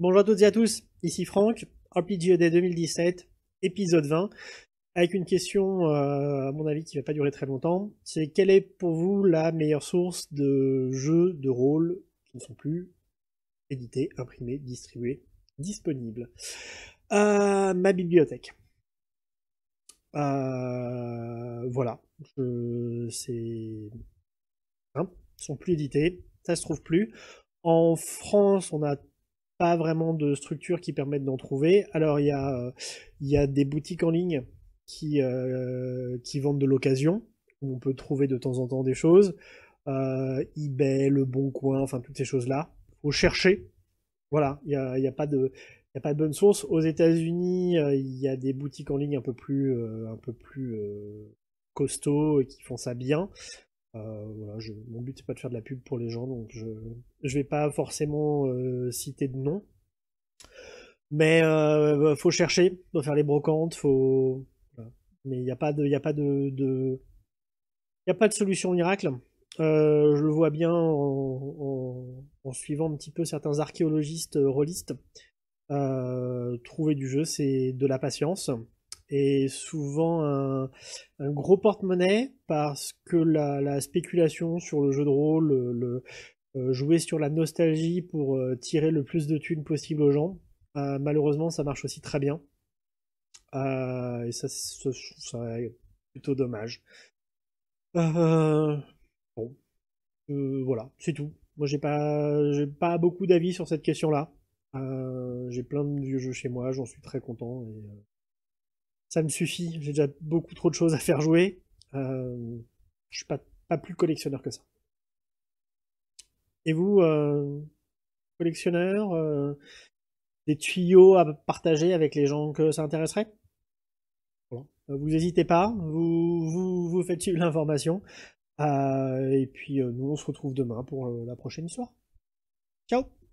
Bonjour à toutes et à tous, ici Franck, RPGED 2017, épisode 20, avec une question, euh, à mon avis, qui ne va pas durer très longtemps. C'est quelle est pour vous la meilleure source de jeux de rôle qui ne sont plus édités, imprimés, distribués, disponibles euh, Ma bibliothèque. Euh, voilà, c'est hein, sont plus édités, ça se trouve plus. En France, on a pas vraiment de structures qui permettent d'en trouver. Alors il y a, euh, il y a des boutiques en ligne qui, euh, qui vendent de l'occasion, où on peut trouver de temps en temps des choses. Euh, eBay, Le Bon Coin, enfin toutes ces choses-là. Faut chercher. Voilà, il n'y a, y a, pas de... a pas de bonne source. Aux États-Unis, il y a des boutiques en ligne un peu plus, un peu plus costauds et qui font ça bien mon but c'est pas de faire de la pub pour les gens, donc je je vais pas forcément euh, citer de nom. Mais il euh, faut chercher, faut faire les brocantes, faut. Mais il n'y a pas de, a pas de, Y a pas de solution miracle. Euh, je le vois bien en, en, suivant un petit peu certains archéologistes rôlistes. trouver du jeu, c'est de la patience et souvent un, gros porte-monnaie parce que la, la, spéculation sur le jeu de rôle, euh, euh, jouer sur la nostalgie pour euh, tirer le plus de thunes possible aux gens, malheureusement ça marche aussi très bien. et ça, ça, plutôt dommage. bon, voilà, c'est tout. Moi j'ai pas, pas beaucoup d'avis sur cette question-là. j'ai plein de vieux jeux chez moi, j'en suis très content ça me suffit. J'ai déjà beaucoup trop de choses à faire jouer. Euh, je suis pas, pas plus collectionneur que ça. Et vous, euh, collectionneur, euh, des tuyaux à partager avec les gens que ça intéresserait euh, Vous n'hésitez pas, vous, vous, vous faites suivre l'information. Euh, et puis nous, on se retrouve demain pour la prochaine histoire. Ciao